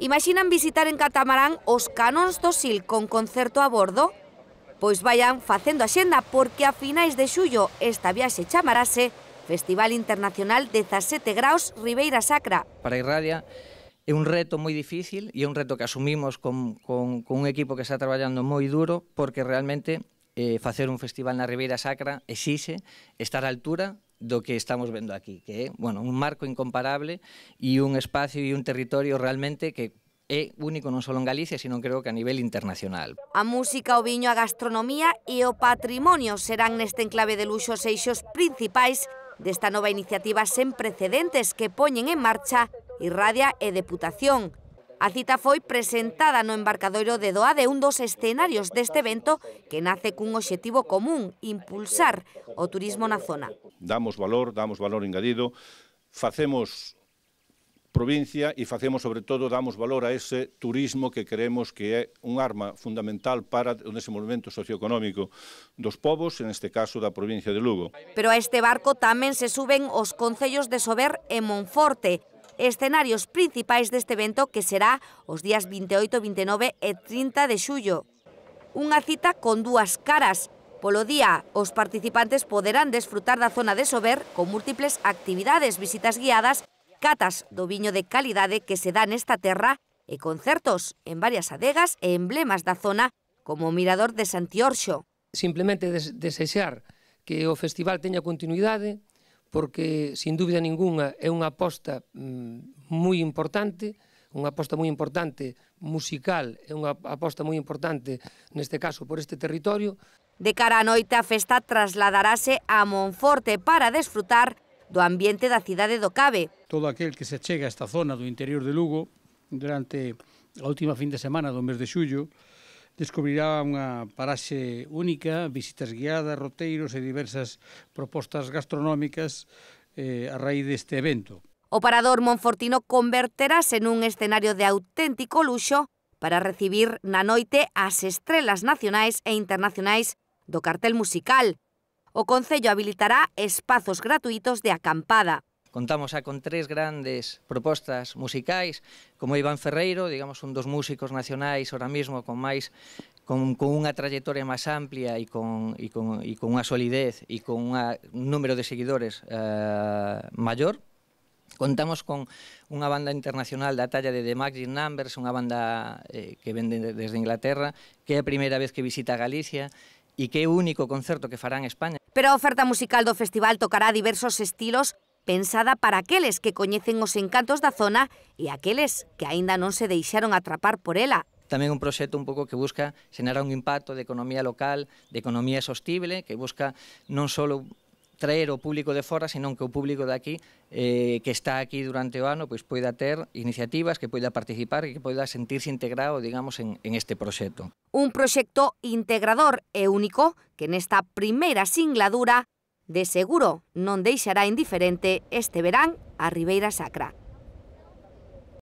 Imaginan visitar en catamarán os canóns do Sil con concerto a bordo? Pois vayan facendo a xenda porque a finais de xullo esta viaxe chamarase Festival Internacional 17 Graus Ribeira Sacra. Para Irradia é un reto moi difícil e é un reto que asumimos con, con, con un equipo que está traballando moi duro porque realmente eh, facer un festival na Ribeira Sacra exixe estar á altura do que estamos vendo aquí, que é, bueno, un marco incomparable e un espacio e un territorio realmente que é único non só en Galicia, sino creo que a nivel internacional. A música, o viño, a gastronomía e o patrimonio serán neste enclave de luxo eixos principais desta nova iniciativa sen precedentes que poñen en marcha Irradia e Deputación. A cita foi presentada no embarcadoiro de Doade un dos escenarios deste evento que nace cun obxectivo común, impulsar o turismo na zona damos valor, damos valor engadido, facemos provincia e facemos, sobre todo, damos valor a ese turismo que creemos que é un arma fundamental para o desenvolvemento socioeconómico dos povos, en este caso da provincia de Lugo. Pero a este barco tamén se suben os concellos de Sober e Monforte, escenarios principais deste evento que será os días 28, 29 e 30 de xullo. Unha cita con dúas caras, Polo día, os participantes poderán desfrutar da zona de Sober con múltiples actividades, visitas guiadas, catas do viño de calidade que se dá nesta terra e concertos en varias adegas e emblemas da zona como o Mirador de Santiorxo. Simplemente des desexar que o festival teña continuidade, porque, sin dúbida ningunha, é unha aposta mm, moi importante, unha aposta moi importante musical, é unha aposta moi importante, neste caso, por este territorio, De cara a noite a festa trasladarase a Monforte para desfrutar do ambiente da cidade do Cabe. Todo aquel que se chega a esta zona do interior de Lugo durante a última fin de semana do mes de xullo descubrirá unha paraxe única, visitas guiadas, roteiros e diversas propostas gastronómicas eh, a raíz deste evento. O Parador Monfortino converterase nun escenario de auténtico luxo para recibir na noite as estrelas nacionais e internacionais do cartel musical. O Concello habilitará espazos gratuitos de acampada. Contamos xa con tres grandes propostas musicais, como Iván Ferreiro, digamos un dos músicos nacionais ora mesmo con máis con, con unha trayectoria máis amplia e con, e con, e con unha solidez e con un número de seguidores eh, maior, Contamos con unha banda internacional da talla de The Magic Numbers, unha banda eh, que vende desde Inglaterra, que é a primeira vez que visita Galicia e que é o único concerto que farán España. Pero a oferta musical do festival tocará diversos estilos pensada para aqueles que coñecen os encantos da zona e aqueles que aínda non se deixaron atrapar por ela. Tamén un proxecto un pouco que busca xenerar un impacto de economía local, de economía sostible, que busca non só traer o público de fora, senón que o público de aquí eh, que está aquí durante o ano pois poida ter iniciativas, que poida participar e que poida sentirse integrado, digamos, en, en este proxecto. Un proxecto integrador e único que nesta primeira singladura de seguro non deixará indiferente este verán a Ribeira Sacra.